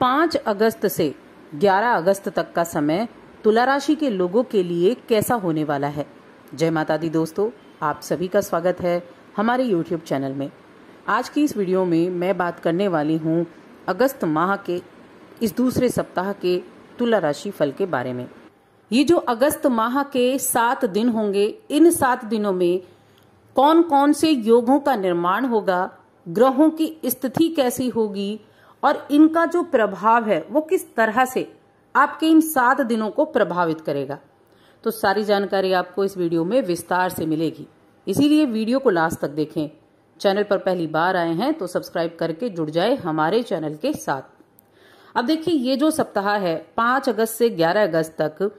पांच अगस्त से ग्यारह अगस्त तक का समय तुला राशि के लोगों के लिए कैसा होने वाला है जय माता दी दोस्तों आप सभी का स्वागत है हमारे यूट्यूब चैनल में आज की इस वीडियो में मैं बात करने वाली हूँ अगस्त माह के इस दूसरे सप्ताह के तुला राशि फल के बारे में ये जो अगस्त माह के सात दिन होंगे इन सात दिनों में कौन कौन से योगों का निर्माण होगा ग्रहों की स्थिति कैसी होगी और इनका जो प्रभाव है वो किस तरह से आपके इन सात दिनों को प्रभावित करेगा तो सारी जानकारी आपको इस वीडियो में विस्तार से मिलेगी इसीलिए वीडियो को लास्ट तक देखें चैनल पर पहली बार आए हैं तो सब्सक्राइब करके जुड़ जाए हमारे चैनल के साथ अब देखिए ये जो सप्ताह है पांच अगस्त से ग्यारह अगस्त तक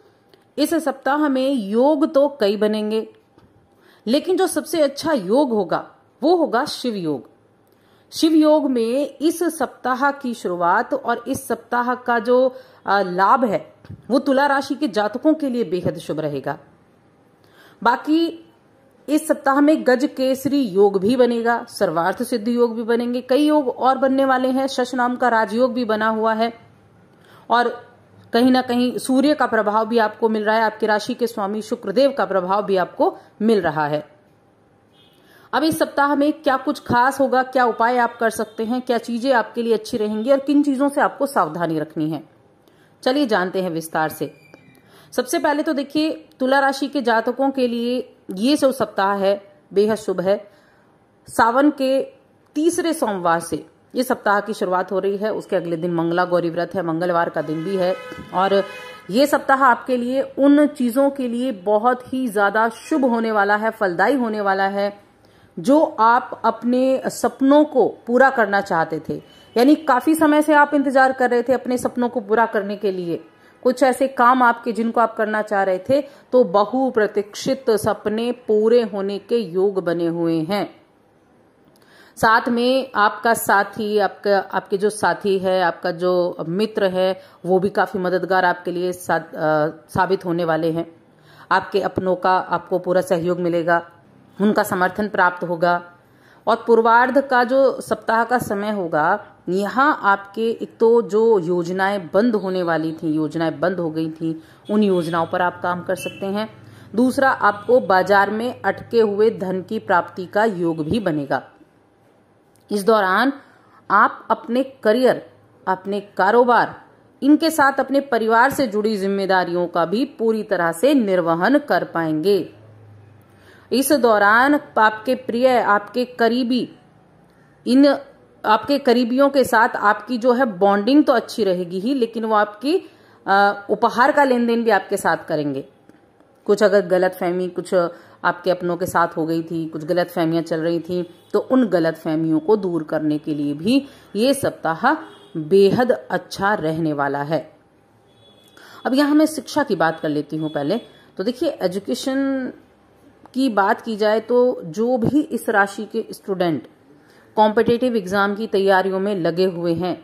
इस सप्ताह में योग तो कई बनेंगे लेकिन जो सबसे अच्छा योग होगा वो होगा शिव योग शिव योग में इस सप्ताह की शुरुआत और इस सप्ताह का जो लाभ है वो तुला राशि के जातकों के लिए बेहद शुभ रहेगा बाकी इस सप्ताह में गज केसरी योग भी बनेगा सर्वार्थ सिद्ध योग भी बनेंगे कई योग और बनने वाले हैं शश नाम का राजयोग भी बना हुआ है और कहीं ना कहीं सूर्य का प्रभाव भी आपको मिल रहा है आपकी राशि के स्वामी शुक्रदेव का प्रभाव भी आपको मिल रहा है अब इस सप्ताह में क्या कुछ खास होगा क्या उपाय आप कर सकते हैं क्या चीजें आपके लिए अच्छी रहेंगी और किन चीजों से आपको सावधानी रखनी है चलिए जानते हैं विस्तार से सबसे पहले तो देखिए तुला राशि के जातकों के लिए ये जो सप्ताह है बेहद शुभ है सावन के तीसरे सोमवार से ये सप्ताह की शुरुआत हो रही है उसके अगले दिन मंगला गौरी व्रत है मंगलवार का दिन भी है और ये सप्ताह आपके लिए उन चीजों के लिए बहुत ही ज्यादा शुभ होने वाला है फलदायी होने वाला है जो आप अपने सपनों को पूरा करना चाहते थे यानी काफी समय से आप इंतजार कर रहे थे अपने सपनों को पूरा करने के लिए कुछ ऐसे काम आपके जिनको आप करना चाह रहे थे तो बहु प्रतीक्षित सपने पूरे होने के योग बने हुए हैं साथ में आपका साथी आपका आपके जो साथी है आपका जो मित्र है वो भी काफी मददगार आपके लिए साबित होने वाले हैं आपके अपनों का आपको पूरा सहयोग मिलेगा उनका समर्थन प्राप्त होगा और पूर्वार्ध का जो सप्ताह का समय होगा यहाँ आपके एक तो जो योजनाएं बंद होने वाली थी योजनाएं बंद हो गई थी उन योजनाओं पर आप काम कर सकते हैं दूसरा आपको बाजार में अटके हुए धन की प्राप्ति का योग भी बनेगा इस दौरान आप अपने करियर अपने कारोबार इनके साथ अपने परिवार से जुड़ी जिम्मेदारियों का भी पूरी तरह से निर्वहन कर पाएंगे इस दौरान आपके प्रिय आपके करीबी इन आपके करीबियों के साथ आपकी जो है बॉन्डिंग तो अच्छी रहेगी ही लेकिन वो आपकी उपहार का लेन देन भी आपके साथ करेंगे कुछ अगर गलत फहमी कुछ आपके अपनों के साथ हो गई थी कुछ गलत फहमियां चल रही थी तो उन गलत फहमियों को दूर करने के लिए भी ये सप्ताह बेहद अच्छा रहने वाला है अब यहां मैं शिक्षा की बात कर लेती हूं पहले तो देखिए एजुकेशन की बात की जाए तो जो भी इस राशि के स्टूडेंट कॉम्पिटेटिव एग्ज़ाम की तैयारियों में लगे हुए हैं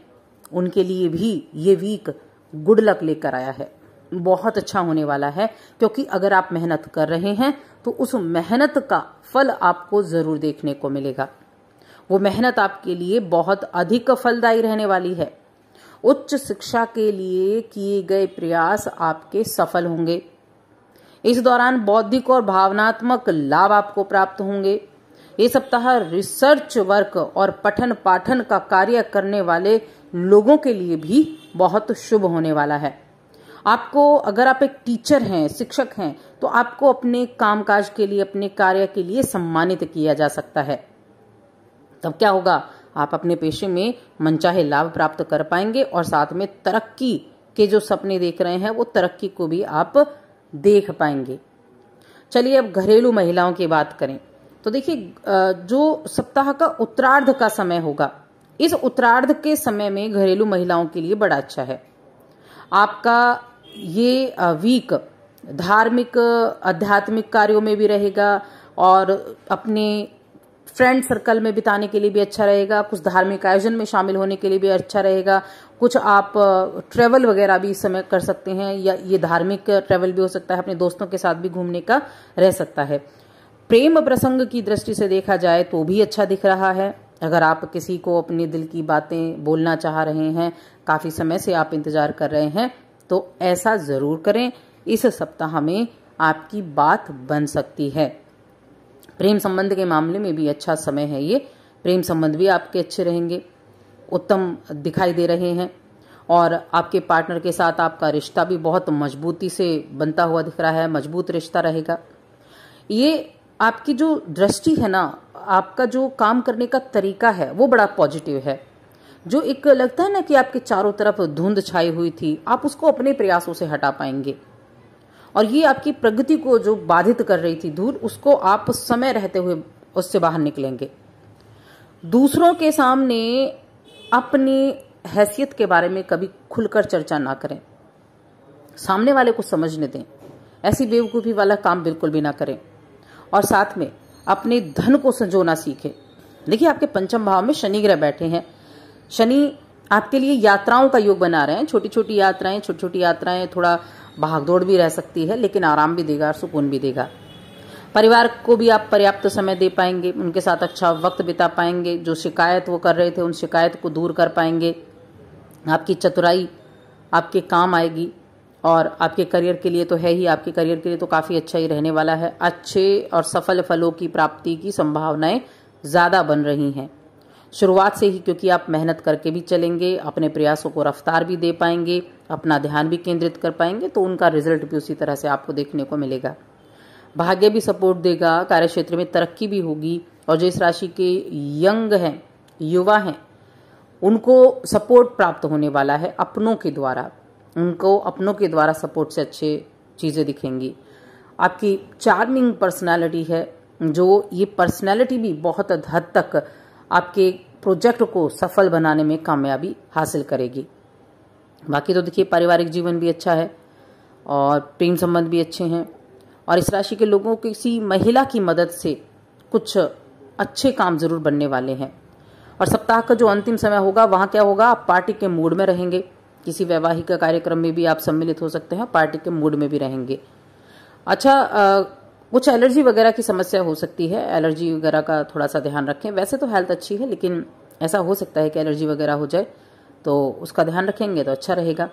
उनके लिए भी ये वीक गुड लक लेकर आया है बहुत अच्छा होने वाला है क्योंकि अगर आप मेहनत कर रहे हैं तो उस मेहनत का फल आपको ज़रूर देखने को मिलेगा वो मेहनत आपके लिए बहुत अधिक फलदायी रहने वाली है उच्च शिक्षा के लिए किए गए प्रयास आपके सफल होंगे इस दौरान बौद्धिक और भावनात्मक लाभ आपको प्राप्त होंगे ये सप्ताह रिसर्च वर्क और पठन पाठन का कार्य करने वाले लोगों के लिए भी बहुत शुभ होने वाला है आपको अगर आप एक टीचर हैं शिक्षक हैं तो आपको अपने कामकाज के लिए अपने कार्य के लिए सम्मानित किया जा सकता है तब क्या होगा आप अपने पेशे में मनचाहे लाभ प्राप्त कर पाएंगे और साथ में तरक्की के जो सपने देख रहे हैं वो तरक्की को भी आप देख पाएंगे चलिए अब घरेलू महिलाओं की बात करें तो देखिए जो सप्ताह का उत्तरार्ध का समय होगा इस उत्तरार्ध के समय में घरेलू महिलाओं के लिए बड़ा अच्छा है आपका ये वीक धार्मिक आध्यात्मिक कार्यों में भी रहेगा और अपने फ्रेंड सर्कल में बिताने के लिए भी अच्छा रहेगा कुछ धार्मिक आयोजन में शामिल होने के लिए भी अच्छा रहेगा कुछ आप ट्रैवल वगैरह भी इस समय कर सकते हैं या ये धार्मिक ट्रेवल भी हो सकता है अपने दोस्तों के साथ भी घूमने का रह सकता है प्रेम प्रसंग की दृष्टि से देखा जाए तो भी अच्छा दिख रहा है अगर आप किसी को अपने दिल की बातें बोलना चाह रहे हैं काफ़ी समय से आप इंतज़ार कर रहे हैं तो ऐसा ज़रूर करें इस सप्ताह में आपकी बात बन सकती है प्रेम संबंध के मामले में भी अच्छा समय है ये प्रेम संबंध भी आपके अच्छे रहेंगे उत्तम दिखाई दे रहे हैं और आपके पार्टनर के साथ आपका रिश्ता भी बहुत मजबूती से बनता हुआ दिख रहा है मजबूत रिश्ता रहेगा ये आपकी जो दृष्टि है ना आपका जो काम करने का तरीका है वो बड़ा पॉजिटिव है जो एक लगता है ना कि आपके चारों तरफ धुंध छाई हुई थी आप उसको अपने प्रयासों से हटा पाएंगे और ये आपकी प्रगति को जो बाधित कर रही थी धूल उसको आप समय रहते हुए उससे बाहर निकलेंगे दूसरों के सामने अपनी हैसियत के बारे में कभी खुलकर चर्चा ना करें सामने वाले को समझने दें ऐसी बेवकूफ़ी वाला काम बिल्कुल भी ना करें और साथ में अपने धन को संजोना सीखें देखिए आपके पंचम भाव में शनि ग्रह बैठे हैं शनि आपके लिए यात्राओं का योग बना रहे हैं छोटी छोटी यात्राएं छोटी छोटी यात्राएं थोड़ा भागदौड़ भी रह सकती है लेकिन आराम भी देगा और सुकून भी देगा परिवार को भी आप पर्याप्त समय दे पाएंगे उनके साथ अच्छा वक्त बिता पाएंगे जो शिकायत वो कर रहे थे उन शिकायत को दूर कर पाएंगे आपकी चतुराई आपके काम आएगी और आपके करियर के लिए तो है ही आपके करियर के लिए तो काफ़ी अच्छा ही रहने वाला है अच्छे और सफल फलों की प्राप्ति की संभावनाएं ज़्यादा बन रही हैं शुरुआत से ही क्योंकि आप मेहनत करके भी चलेंगे अपने प्रयासों को रफ्तार भी दे पाएंगे अपना ध्यान भी केंद्रित कर पाएंगे तो उनका रिजल्ट भी उसी तरह से आपको देखने को मिलेगा भाग्य भी सपोर्ट देगा कार्य क्षेत्र में तरक्की भी होगी और जो इस राशि के यंग हैं युवा हैं उनको सपोर्ट प्राप्त होने वाला है अपनों के द्वारा उनको अपनों के द्वारा सपोर्ट से अच्छे चीज़ें दिखेंगी आपकी चार्मिंग पर्सनैलिटी है जो ये पर्सनैलिटी भी बहुत हद तक आपके प्रोजेक्ट को सफल बनाने में कामयाबी हासिल करेगी बाकी तो देखिए पारिवारिक जीवन भी अच्छा है और प्रेम संबंध भी अच्छे हैं और इस राशि के लोगों को किसी महिला की मदद से कुछ अच्छे काम जरूर बनने वाले हैं और सप्ताह का जो अंतिम समय होगा वहाँ क्या होगा आप पार्टी के मूड में रहेंगे किसी वैवाहिक कार्यक्रम में भी आप सम्मिलित हो सकते हैं पार्टी के मूड में भी रहेंगे अच्छा आ, कुछ एलर्जी वगैरह की समस्या हो सकती है एलर्जी वगैरह का थोड़ा सा ध्यान रखें वैसे तो हेल्थ अच्छी है लेकिन ऐसा हो सकता है कि एलर्जी वगैरह हो जाए तो उसका ध्यान रखेंगे तो अच्छा रहेगा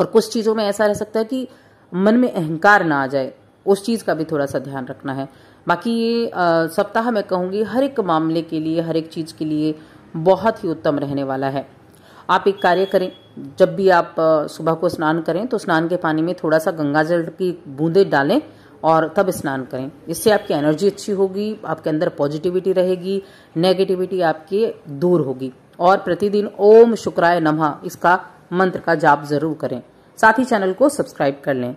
और कुछ चीज़ों में ऐसा रह सकता है कि मन में अहंकार ना आ जाए उस चीज़ का भी थोड़ा सा ध्यान रखना है बाकी ये सप्ताह मैं कहूँगी हर एक मामले के लिए हर एक चीज़ के लिए बहुत ही उत्तम रहने वाला है आप एक कार्य करें जब भी आप सुबह को स्नान करें तो स्नान के पानी में थोड़ा सा गंगा जल की बूंदें डालें और तब स्नान करें इससे आपकी एनर्जी अच्छी होगी आपके अंदर पॉजिटिविटी रहेगी नेगेटिविटी आपकी दूर होगी और प्रतिदिन ओम शुक्राय नमः इसका मंत्र का जाप जरूर करें साथ ही चैनल को सब्सक्राइब कर लें